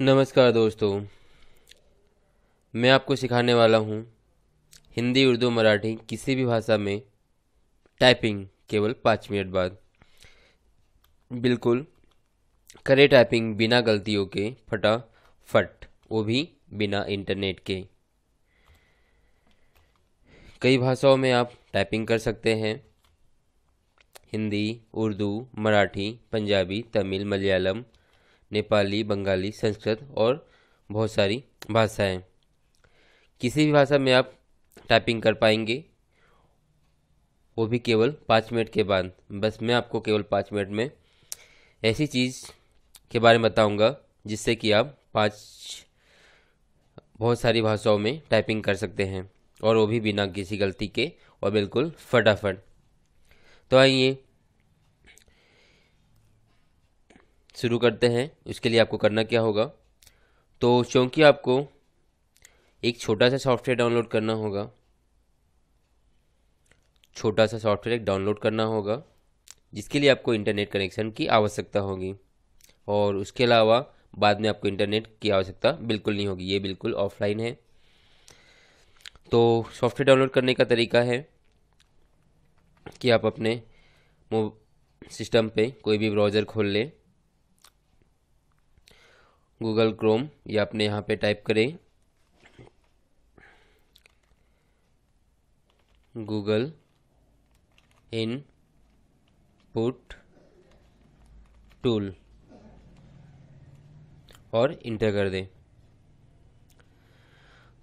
नमस्कार दोस्तों मैं आपको सिखाने वाला हूँ हिंदी उर्दू मराठी किसी भी भाषा में टाइपिंग केवल पाँच मिनट बाद बिल्कुल करे टाइपिंग बिना गलतियों के फटाफट वो भी बिना इंटरनेट के कई भाषाओं में आप टाइपिंग कर सकते हैं हिंदी उर्दू मराठी पंजाबी तमिल मलयालम नेपाली बंगाली संस्कृत और बहुत सारी भाषाएं किसी भी भाषा में आप टाइपिंग कर पाएंगे वो भी केवल पाँच मिनट के बाद बस मैं आपको केवल पाँच मिनट में ऐसी चीज़ के बारे में बताऊंगा जिससे कि आप पाँच बहुत सारी भाषाओं में टाइपिंग कर सकते हैं और वो भी बिना किसी गलती के और बिल्कुल फटाफट तो आइए शुरू करते हैं उसके लिए आपको करना क्या होगा तो चूँकि आपको एक छोटा सा सॉफ्टवेयर डाउनलोड करना होगा छोटा सा सॉफ्टवेयर एक डाउनलोड करना होगा जिसके लिए आपको इंटरनेट कनेक्शन की आवश्यकता होगी और उसके अलावा बाद में आपको इंटरनेट की आवश्यकता बिल्कुल नहीं होगी ये बिल्कुल ऑफलाइन है तो सॉफ्टवेयर डाउनलोड करने का तरीका है कि आप अपने सिस्टम पे कोई भी ब्राउज़र खोल लें गूगल क्रोम ये आपने यहाँ पे टाइप करें गूगल इन पुट टूल और इंटर कर दें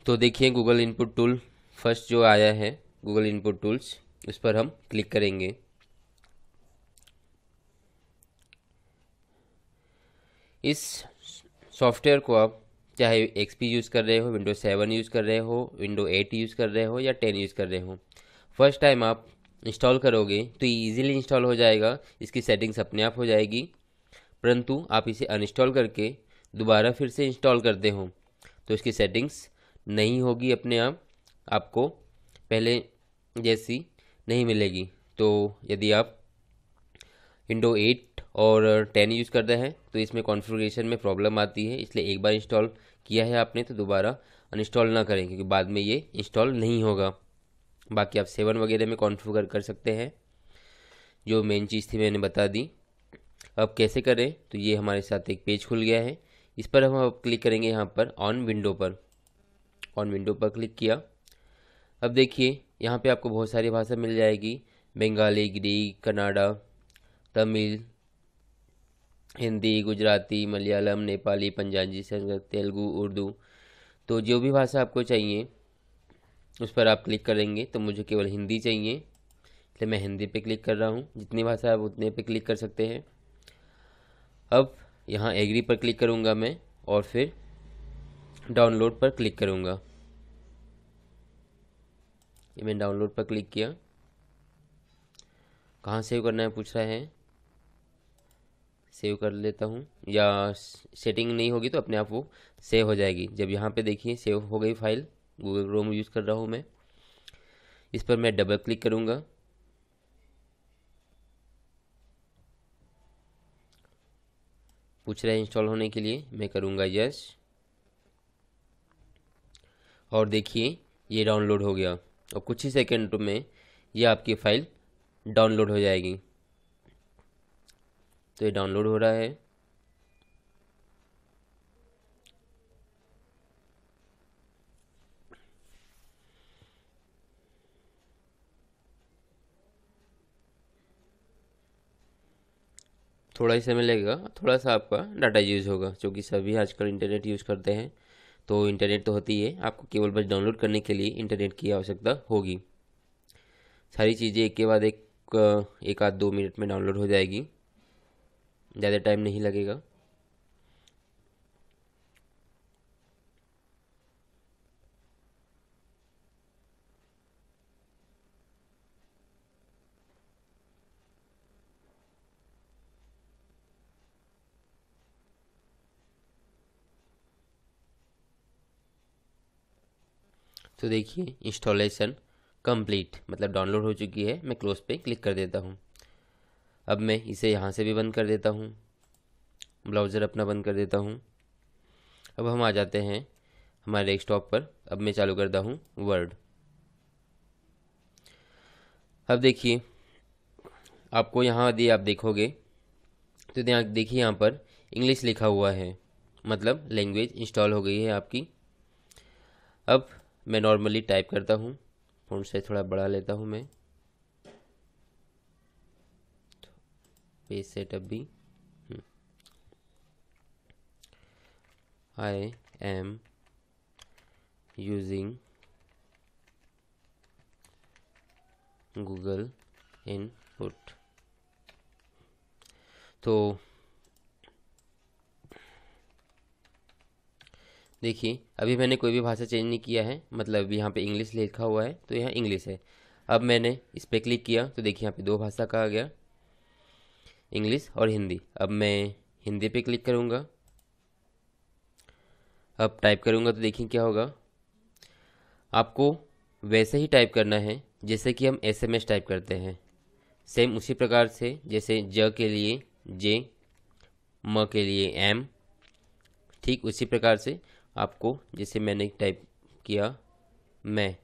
तो देखिए गूगल इनपुट टूल फर्स्ट जो आया है गूगल इनपुट टूल्स उस पर हम क्लिक करेंगे इस सॉफ्टवेयर को आप चाहे एक्सपी यूज़ कर रहे हो विंडो सेवन यूज़ कर रहे हो विंडो एट यूज़ कर रहे हो या टेन यूज़ कर रहे हो फर्स्ट टाइम आप इंस्टॉल करोगे तो ये ईजिली इंस्टॉल हो जाएगा इसकी सेटिंग्स अपने आप हो जाएगी परंतु आप इसे अनइंस्टॉल करके दोबारा फिर से इंस्टॉल करते हो तो इसकी सेटिंग्स नहीं होगी अपने आप आपको पहले जैसी नहीं मिलेगी तो यदि आप विंडो एट और टेन यूज़ करते हैं तो इसमें कॉन्फ़िगरेशन में प्रॉब्लम आती है इसलिए एक बार इंस्टॉल किया है आपने तो दोबारा अनइंस्टॉल ना करें क्योंकि बाद में ये इंस्टॉल नहीं होगा बाकी आप सेवन वगैरह में कॉन्फ़िगर कर सकते हैं जो मेन चीज़ थी मैंने बता दी अब कैसे करें तो ये हमारे साथ एक पेज खुल गया है इस पर हम अब क्लिक करेंगे यहाँ पर ऑन विंडो पर ऑन विंडो पर क्लिक किया अब देखिए यहाँ पे आपको बहुत सारी भाषा मिल जाएगी बंगाली ग्रीक कनाडा तमिल हिंदी गुजराती मलयालम नेपाली पंजाबी संस्कृत तेलुगु उर्दू तो जो भी भाषा आपको चाहिए उस पर आप क्लिक करेंगे तो मुझे केवल हिंदी चाहिए इसलिए मैं हिंदी पे क्लिक कर रहा हूँ जितनी भाषा आप उतने पे क्लिक कर सकते हैं अब यहाँ एग्री पर क्लिक करूँगा मैं और फिर डाउनलोड पर क्लिक करूँगा ये मैंने डाउनलोड पर क्लिक किया कहाँ सेव करना है पूछ रहा है सेव कर लेता हूँ या सेटिंग नहीं होगी तो अपने आप वो सेव हो जाएगी जब यहाँ पे देखिए सेव हो गई फाइल गूगल क्रोम यूज़ कर रहा हूँ मैं इस पर मैं डबल क्लिक करूँगा पूछ रहे हैं इंस्टॉल होने के लिए मैं करूँगा यस और देखिए ये डाउनलोड हो गया और कुछ ही सेकेंड में ये आपकी फ़ाइल डाउनलोड हो जाएगी तो ये डाउनलोड हो रहा है थोड़ा ही समय लगेगा थोड़ा सा आपका डाटा यूज़ होगा क्योंकि सभी आजकल इंटरनेट यूज़ करते हैं तो इंटरनेट तो होती है आपको केवल बस डाउनलोड करने के लिए इंटरनेट की आवश्यकता होगी सारी चीज़ें एक के बाद एक एक आध दो मिनट में डाउनलोड हो जाएगी ज़्यादा टाइम नहीं लगेगा तो देखिए इंस्टॉलेशन कंप्लीट मतलब डाउनलोड हो चुकी है मैं क्लोज पे क्लिक कर देता हूँ अब मैं इसे यहाँ से भी बंद कर देता हूँ ब्राउज़र अपना बंद कर देता हूँ अब हम आ जाते हैं हमारे डेस्कटॉप पर अब मैं चालू करता हूँ वर्ड अब देखिए आपको यहाँ यदि आप देखोगे तो यहाँ देखिए यहाँ पर इंग्लिश लिखा हुआ है मतलब लैंग्वेज इंस्टॉल हो गई है आपकी अब मैं नॉर्मली टाइप करता हूँ फोन से थोड़ा बढ़ा लेता हूँ मैं पेज सेटअप भी I am using Google input तो देखिए अभी मैंने कोई भी भाषा चेंज नहीं किया है मतलब यहाँ पे इंग्लिश लिखा हुआ है तो यहाँ इंग्लिश है अब मैंने इस पर क्लिक किया तो देखिए यहाँ पे दो भाषा का आ गया इंग्लिश और हिंदी अब मैं हिंदी पे क्लिक करूँगा अब टाइप करूँगा तो देखिए क्या होगा आपको वैसे ही टाइप करना है जैसे कि हम एसएमएस टाइप करते हैं सेम उसी प्रकार से जैसे ज के लिए जे म के लिए एम ठीक उसी प्रकार से आपको जैसे मैंने टाइप किया मैं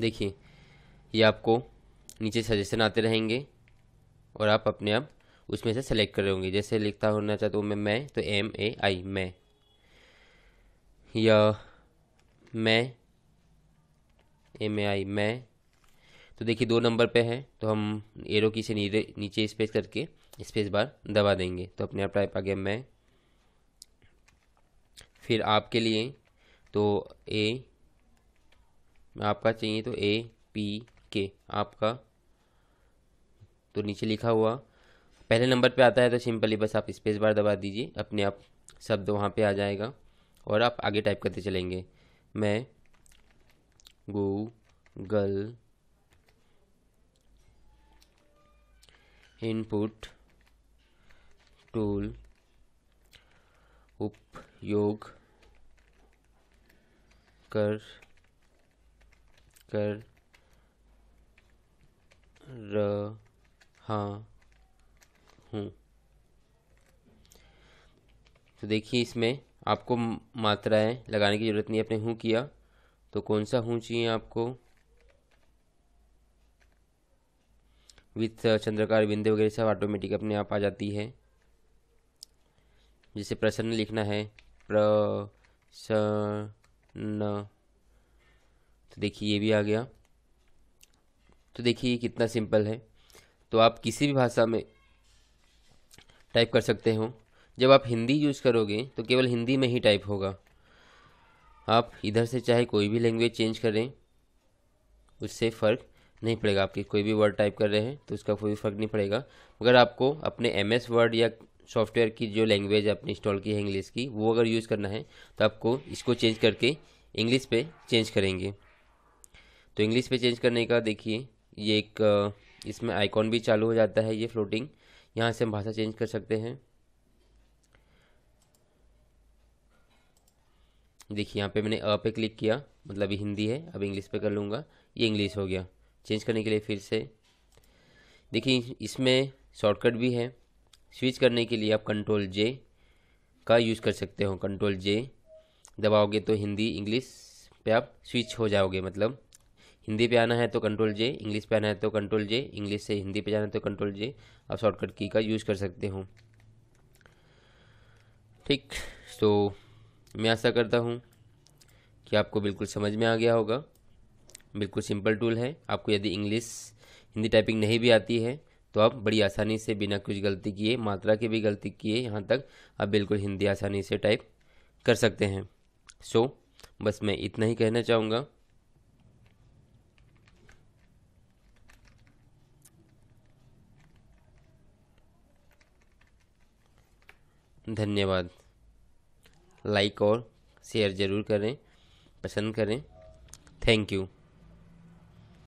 देखिए ये आपको नीचे सजेशन आते रहेंगे और आप अपने आप उसमें से सेलेक्ट कर होंगे जैसे लिखता होना चाहता हूँ मैं मैं तो एम ए आई मैं या मैं एम ए आई मैं तो देखिए दो नंबर पे है तो हम एरो की से नीचे नीचे स्पेस करके स्पेस बार दबा देंगे तो अपने आप टाइप आ गया मैं फिर आपके लिए तो ए आपका चाहिए तो ए पी के आपका तो नीचे लिखा हुआ पहले नंबर पे आता है तो सिंपली बस आप स्पेस बार दबा दीजिए अपने आप शब्द वहाँ पे आ जाएगा और आप आगे टाइप करते चलेंगे मैं गल इनपुट टूल उपयोग कर कर र हाँ हम्म। तो देखिए इसमें आपको मात्राएं लगाने की ज़रूरत नहीं आपने हूँ किया तो कौन सा हूँ चाहिए आपको विथ चंद्रकार बिंदे वगैरह सब ऑटोमेटिक अपने आप आ जाती है जैसे प्रसन्न लिखना है न तो देखिए ये भी आ गया तो देखिए कितना सिंपल है तो आप किसी भी भाषा में टाइप कर सकते हो जब आप हिंदी यूज़ करोगे तो केवल हिंदी में ही टाइप होगा आप इधर से चाहे कोई भी लैंग्वेज चेंज करें उससे फ़र्क नहीं पड़ेगा आपके कोई भी वर्ड टाइप कर रहे हैं तो उसका कोई फ़र्क नहीं पड़ेगा मगर आपको अपने एम एस वर्ड या सॉफ्टवेयर की जो लैंग्वेज आपने इंस्टॉल की है इंग्लिश की वो अगर यूज़ करना है तो आपको इसको चेंज करके इंग्लिश पे चेंज करेंगे तो इंग्लिश पे चेंज करने का देखिए ये एक इसमें आइकॉन भी चालू हो जाता है ये फ्लोटिंग यहाँ से हम भाषा चेंज कर सकते हैं देखिए यहाँ पे मैंने अ पे क्लिक किया मतलब हिंदी है अब इंग्लिश पे कर लूँगा ये इंग्लिश हो गया चेंज करने के लिए फिर से देखिए इसमें शॉर्टकट भी है स्विच करने के लिए आप कंट्रोल जे का यूज़ कर सकते हो कंट्रोल जे दबाओगे तो हिंदी इंग्लिश पे आप स्विच हो जाओगे मतलब हिंदी पे आना है तो कंट्रोल जे इंग्लिश पे आना है तो कंट्रोल जे इंग्लिश से हिंदी पे जाना है तो कंट्रोल जे आप शॉर्टकट की का यूज़ कर सकते हो ठीक तो मैं आशा करता हूँ कि आपको बिल्कुल समझ में आ गया होगा बिल्कुल सिंपल टूल है आपको यदि इंग्लिश हिंदी टाइपिंग नहीं भी आती है तो आप बड़ी आसानी से बिना कुछ गलती किए मात्रा की भी गलती किए यहाँ तक आप बिल्कुल हिंदी आसानी से टाइप कर सकते हैं सो so, बस मैं इतना ही कहना चाहूँगा धन्यवाद लाइक और शेयर ज़रूर करें पसंद करें थैंक यू